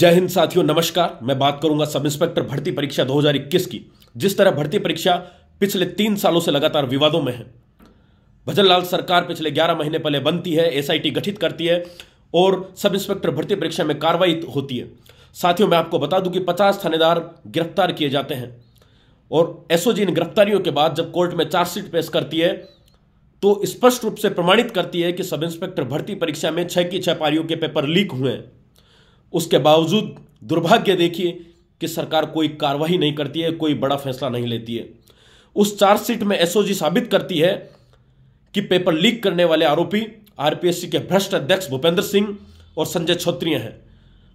जय हिंद साथियों नमस्कार मैं बात करूंगा सब इंस्पेक्टर भर्ती परीक्षा 2021 की जिस तरह भर्ती परीक्षा पिछले तीन सालों से लगातार विवादों में है भजनलाल सरकार पिछले 11 महीने पहले बनती है एसआईटी गठित करती है और सब इंस्पेक्टर भर्ती परीक्षा में कार्रवाई होती है साथियों मैं आपको बता दूं कि पचास थानेदार गिरफ्तार किए जाते हैं और एसओजी इन गिरफ्तारियों के बाद जब कोर्ट में चार्जशीट पेश करती है तो स्पष्ट रूप से प्रमाणित करती है कि सब इंस्पेक्टर भर्ती परीक्षा में छह की छह पारियों के पेपर लीक हुए हैं उसके बावजूद दुर्भाग्य देखिए कि सरकार कोई कार्रवाई नहीं करती है कोई बड़ा फैसला नहीं लेती है उस चार्जशीट में एसओजी साबित करती है कि पेपर लीक करने वाले आरोपी आरपीएससी के भ्रष्ट अध्यक्ष भूपेंद्र सिंह और संजय छोत्रिया हैं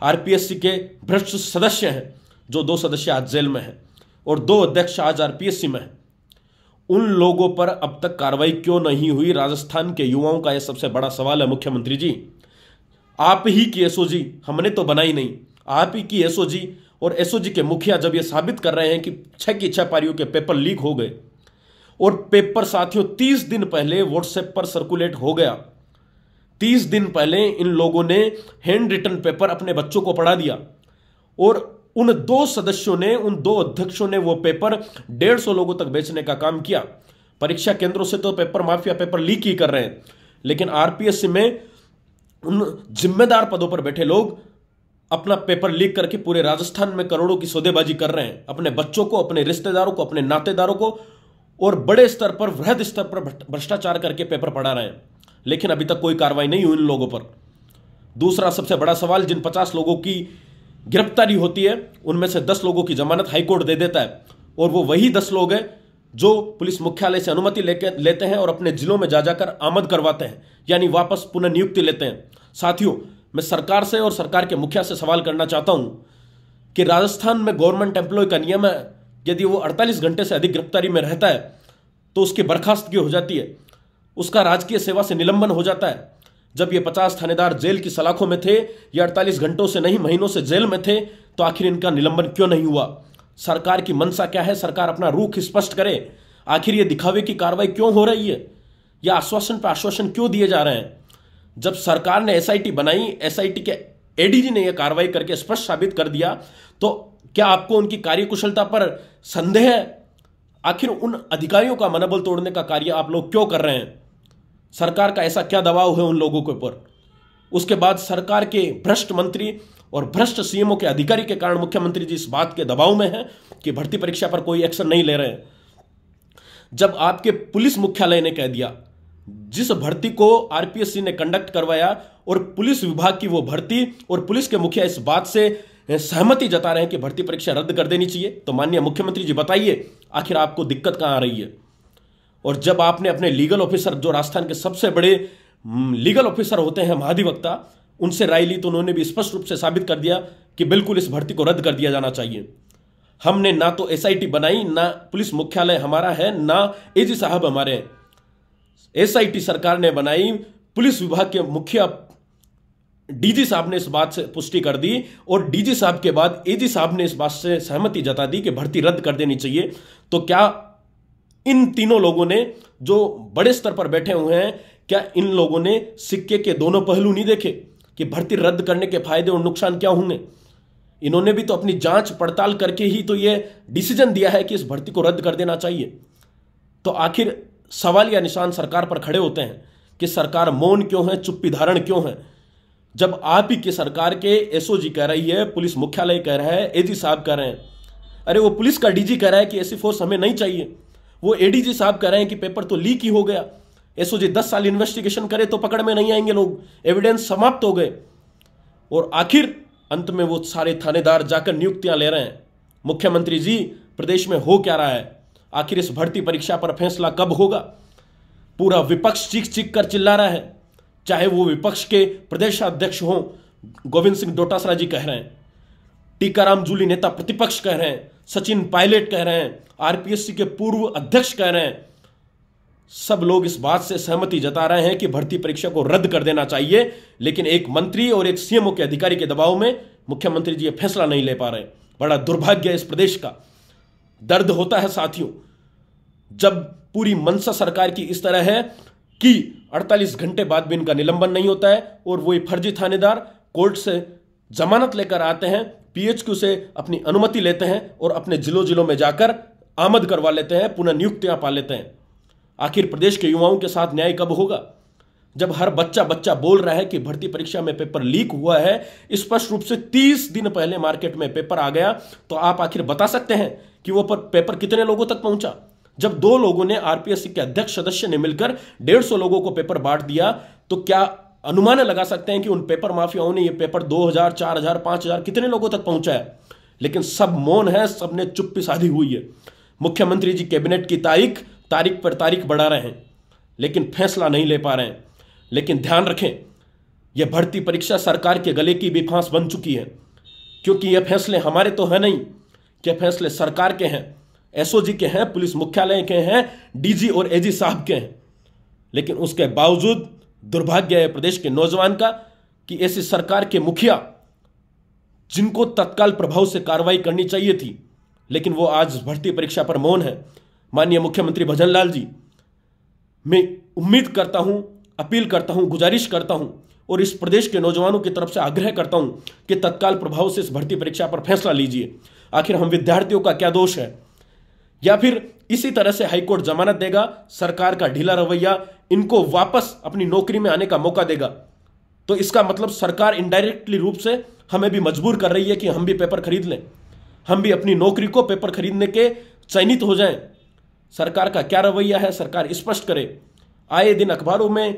आरपीएससी के भ्रष्ट सदस्य हैं जो दो सदस्य आज जेल में हैं और दो अध्यक्ष आज आरपीएससी में हैं उन लोगों पर अब तक कार्रवाई क्यों नहीं हुई राजस्थान के युवाओं का यह सबसे बड़ा सवाल है मुख्यमंत्री जी आप ही की एसओजी हमने तो बनाई नहीं आप ही की एसओजी और एसओजी के मुखिया जब ये साबित कर रहे हैं कि छह की छह पारियों के पेपर लीक हो गए और पेपर साथियों तीस दिन पहले व्हाट्सएप पर सर्कुलेट हो गया तीस दिन पहले इन लोगों ने हैंड रिटर्न पेपर अपने बच्चों को पढ़ा दिया और उन दो सदस्यों ने उन दो अध्यक्षों ने वो पेपर डेढ़ सौ लोगों तक बेचने का काम किया परीक्षा केंद्रों से तो पेपर माफिया पेपर लीक ही कर रहे हैं लेकिन आरपीएससी में उन जिम्मेदार पदों पर बैठे लोग अपना पेपर लीक करके पूरे राजस्थान में करोड़ों की सौदेबाजी कर रहे हैं अपने बच्चों को अपने रिश्तेदारों को अपने नातेदारों को और बड़े स्तर पर वृहद स्तर पर भ्रष्टाचार करके पेपर पढ़ा रहे हैं लेकिन अभी तक कोई कार्रवाई नहीं हुई इन लोगों पर दूसरा सबसे बड़ा सवाल जिन पचास लोगों की गिरफ्तारी होती है उनमें से दस लोगों की जमानत हाईकोर्ट दे देता है और वो वही दस लोग हैं जो पुलिस मुख्यालय से अनुमति लेकर लेते हैं और अपने जिलों में जा जाकर आमद करवाते हैं यानी वापस पुनः नियुक्ति लेते हैं साथियों मैं सरकार से और सरकार के मुखिया से सवाल करना चाहता हूं कि राजस्थान में गवर्नमेंट एम्प्लॉय का नियम है यदि वो 48 घंटे से अधिक गिरफ्तारी में रहता है तो उसकी बर्खास्तगी हो जाती है उसका राजकीय सेवा से निलंबन हो जाता है जब ये पचास थानेदार जेल की सलाखों में थे या अड़तालीस घंटों से नहीं महीनों से जेल में थे तो आखिर इनका निलंबन क्यों नहीं हुआ सरकार की मनसा क्या है सरकार अपना रूख स्पष्ट करे आखिर ये दिखावे की कार्रवाई क्यों हो रही है या आश्वासन पर आश्वासन क्यों दिए जा रहे हैं जब सरकार ने एसआईटी बनाई एसआईटी के एडीजी ने यह कार्रवाई करके स्पष्ट साबित कर दिया तो क्या आपको उनकी कार्यकुशलता पर संदेह है आखिर उन अधिकारियों का मनोबल तोड़ने का कार्य आप लोग क्यों कर रहे हैं सरकार का ऐसा क्या दबाव है उन लोगों के ऊपर उसके बाद सरकार के भ्रष्ट मंत्री और भ्रष्ट सीएमओ के अधिकारी के कारण मुख्यमंत्री जी इस बात के दबाव में हैं कि भर्ती परीक्षा पर कोई एक्शन नहीं ले रहे हैं जब आपके पुलिस मुख्यालय ने कह दिया जिस भर्ती को आरपीएससी ने कंडक्ट करवाया और पुलिस विभाग की वो भर्ती और पुलिस के मुखिया इस बात से सहमति जता रहे हैं कि भर्ती परीक्षा रद्द कर देनी चाहिए तो माननीय मुख्यमंत्री जी बताइए आखिर आपको दिक्कत कहां आ रही है और जब आपने अपने लीगल ऑफिसर जो राजस्थान के सबसे बड़े लीगल ऑफिसर होते हैं महाधिवक्ता उनसे राय ली तो उन्होंने भी स्पष्ट रूप से साबित कर दिया कि बिल्कुल इस भर्ती को रद्द कर दिया जाना चाहिए हमने ना तो एस बनाई ना पुलिस मुख्यालय हमारा है ना एजी साहब हमारे एसआईटी सरकार ने बनाई पुलिस विभाग के मुखिया डीजी साहब ने इस बात से पुष्टि कर दी और डीजी साहब के बाद एजी साहब ने इस बात से सहमति जता दी कि भर्ती रद्द कर देनी चाहिए तो क्या इन तीनों लोगों ने जो बड़े स्तर पर बैठे हुए हैं क्या इन लोगों ने सिक्के के दोनों पहलू नहीं देखे कि भर्ती रद्द करने के फायदे और नुकसान क्या होंगे इन्होंने भी तो अपनी जांच पड़ताल करके ही तो ये डिसीजन दिया है कि इस भर्ती को रद्द कर देना चाहिए तो आखिर सवाल या निशान सरकार पर खड़े होते हैं कि सरकार मौन क्यों है चुप्पी धारण क्यों है जब आप ही की सरकार के एसओजी कह रही है पुलिस मुख्यालय कह रहा है एजी साहब कह रहे हैं अरे वो पुलिस का डीजी कह रहा है कि ऐसी फोर्स हमें नहीं चाहिए वो एडीजी साहब कह रहे हैं कि पेपर तो लीक ही हो गया जी दस साल इन्वेस्टिगेशन करे तो पकड़ में नहीं आएंगे लोग एविडेंस समाप्त हो गए और आखिर अंत में वो सारे थानेदार जाकर नियुक्तियां ले रहे हैं मुख्यमंत्री जी प्रदेश में हो क्या रहा है आखिर इस भर्ती परीक्षा पर फैसला कब होगा पूरा विपक्ष चीख चीख कर चिल्ला रहा है चाहे वो विपक्ष के प्रदेश अध्यक्ष हों गोविंद सिंह डोटासरा जी कह रहे हैं टीकाराम जूली नेता प्रतिपक्ष कह रहे हैं सचिन पायलट कह रहे हैं आरपीएससी के पूर्व अध्यक्ष कह रहे हैं सब लोग इस बात से सहमति जता रहे हैं कि भर्ती परीक्षा को रद्द कर देना चाहिए लेकिन एक मंत्री और एक सीएमओ के अधिकारी के दबाव में मुख्यमंत्री जी ये फैसला नहीं ले पा रहे बड़ा दुर्भाग्य है इस प्रदेश का दर्द होता है साथियों जब पूरी मनसा सरकार की इस तरह है कि 48 घंटे बाद भी इनका निलंबन नहीं होता है और वही फर्जी थानेदार कोर्ट से जमानत लेकर आते हैं पीएचक्यू से अपनी अनुमति लेते हैं और अपने जिलों जिलों में जाकर आमद करवा लेते हैं पुनः नियुक्तियां पा लेते हैं आखिर प्रदेश के युवाओं के साथ न्याय कब होगा जब हर बच्चा बच्चा बोल रहा है कि भर्ती परीक्षा में पेपर लीक हुआ है स्पष्ट रूप से तीस दिन पहले मार्केट में पेपर आ गया तो आप आखिर बता सकते हैं कि वो पेपर कितने लोगों तक पहुंचा जब दो लोगों ने आरपीएससी के अध्यक्ष सदस्य ने मिलकर डेढ़ सौ लोगों को पेपर बांट दिया तो क्या अनुमान लगा सकते हैं कि उन पेपर माफियाओं ने यह पेपर दो हजार चार हजार पांच हजार कितने लोगों तक पहुंचाया लेकिन सब मौन है सबने चुप्पी साधी हुई है मुख्यमंत्री जी कैबिनेट की तारीख तारीख पर तारीख बढ़ा रहे हैं लेकिन फैसला नहीं ले पा रहे हैं लेकिन ध्यान रखें यह भर्ती परीक्षा सरकार के गले की भी फांस बन चुकी है क्योंकि यह फैसले हमारे तो हैं नहीं यह फैसले सरकार के हैं एसओजी के हैं पुलिस मुख्यालय के हैं डीजी और एजी साहब के हैं लेकिन उसके बावजूद दुर्भाग्य है प्रदेश के नौजवान का कि ऐसी सरकार के मुखिया जिनको तत्काल प्रभाव से कार्रवाई करनी चाहिए थी लेकिन वो आज भर्ती परीक्षा पर मौन है माननीय मुख्यमंत्री भजन लाल जी मैं उम्मीद करता हूं अपील करता हूं गुजारिश करता हूं और इस प्रदेश के नौजवानों की तरफ से आग्रह करता हूं कि तत्काल प्रभाव से इस भर्ती परीक्षा पर फैसला लीजिए आखिर हम विद्यार्थियों का क्या दोष है या फिर इसी तरह से हाईकोर्ट जमानत देगा सरकार का ढीला रवैया इनको वापस अपनी नौकरी में आने का मौका देगा तो इसका मतलब सरकार इनडायरेक्टली रूप से हमें भी मजबूर कर रही है कि हम भी पेपर खरीद लें हम भी अपनी नौकरी को पेपर खरीदने के चयनित हो जाएं सरकार का क्या रवैया है सरकार स्पष्ट करे आए दिन अखबारों में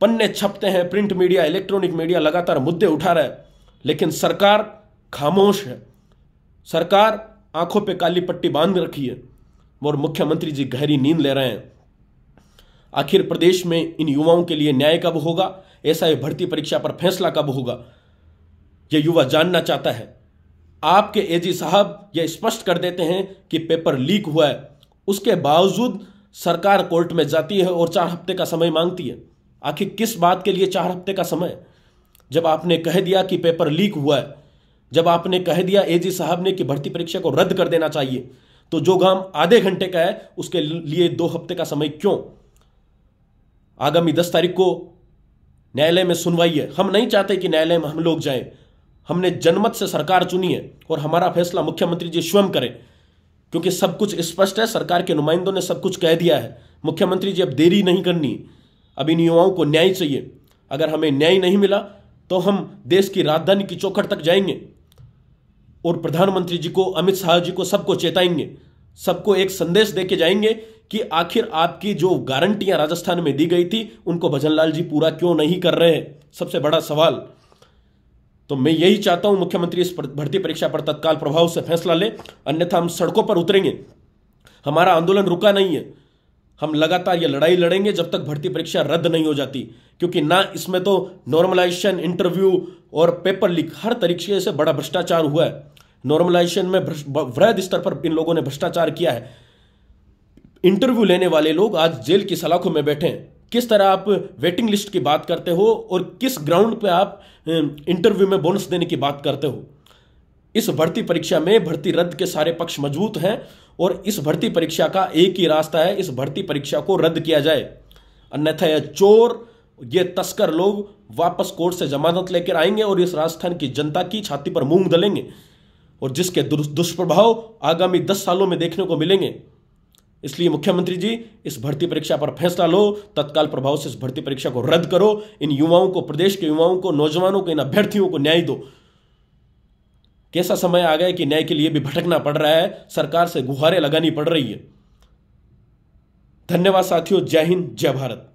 पन्ने छपते हैं प्रिंट मीडिया इलेक्ट्रॉनिक मीडिया लगातार मुद्दे उठा रहा है लेकिन सरकार खामोश है सरकार आंखों पे काली पट्टी बांध रखी है और मुख्यमंत्री जी गहरी नींद ले रहे हैं आखिर प्रदेश में इन युवाओं के लिए न्याय कब होगा ऐसा ही भर्ती परीक्षा पर फैसला कब होगा यह युवा जानना चाहता है आपके एजी साहब यह स्पष्ट कर देते हैं कि पेपर लीक हुआ है उसके बावजूद सरकार कोर्ट में जाती है और चार हफ्ते का समय मांगती है आखिर किस बात के लिए चार हफ्ते का समय जब आपने कह दिया कि पेपर लीक हुआ है जब आपने कह दिया जी साहब ने कि भर्ती परीक्षा को रद्द कर देना चाहिए तो जो काम आधे घंटे का है उसके लिए दो हफ्ते का समय क्यों आगामी दस तारीख को न्यायालय में सुनवाई है हम नहीं चाहते कि न्यायालय में हम लोग जाएं हमने जनमत से सरकार चुनी है और हमारा फैसला मुख्यमंत्री जी स्वयं करें क्योंकि सब कुछ स्पष्ट है सरकार के नुमाइंदों ने सब कुछ कह दिया है मुख्यमंत्री जी अब देरी नहीं करनी अब इन युवाओं को न्याय चाहिए अगर हमें न्याय नहीं मिला तो हम देश की राजधानी की चौखट तक जाएंगे और प्रधानमंत्री जी को अमित शाह जी को सबको चेताएंगे सबको एक संदेश दे के जाएंगे कि आखिर आपकी जो गारंटियां राजस्थान में दी गई थी उनको भजनलाल जी पूरा क्यों नहीं कर रहे हैं सबसे बड़ा सवाल तो मैं यही चाहता हूं मुख्यमंत्री इस भर्ती परीक्षा पर तत्काल प्रभाव से फैसला ले अन्यथा हम सड़कों पर उतरेंगे हमारा आंदोलन रुका नहीं है हम लगातार ये लड़ाई लड़ेंगे जब तक भर्ती परीक्षा रद्द नहीं हो जाती क्योंकि ना इसमें तो नॉर्मलाइजेशन इंटरव्यू और पेपर लीक हर तरीके से बड़ा भ्रष्टाचार हुआ है नॉर्मलाइजेशन में वृहद स्तर पर इन लोगों ने भ्रष्टाचार किया है इंटरव्यू लेने वाले लोग आज जेल की सलाखों में बैठे हैं किस तरह आप वेटिंग लिस्ट की बात करते हो और किस ग्राउंड पे आप इंटरव्यू में बोनस देने की बात करते हो इस भर्ती परीक्षा में भर्ती रद्द के सारे पक्ष मजबूत हैं और इस भर्ती परीक्षा का एक ही रास्ता है इस भर्ती परीक्षा को रद्द किया जाए अन्यथा यह चोर ये तस्कर लोग वापस कोर्ट से जमानत लेकर आएंगे और इस राजस्थान की जनता की छाती पर मूंग दलेंगे और जिसके दुष्प्रभाव आगामी दस सालों में देखने को मिलेंगे इसलिए मुख्यमंत्री जी इस भर्ती परीक्षा पर फैसला लो तत्काल प्रभाव से इस भर्ती परीक्षा को रद्द करो इन युवाओं को प्रदेश के युवाओं को नौजवानों को इन अभ्यर्थियों को न्याय दो कैसा समय आ गया कि न्याय के लिए भी भटकना पड़ रहा है सरकार से गुहारे लगानी पड़ रही है धन्यवाद साथियों जय हिंद जय भारत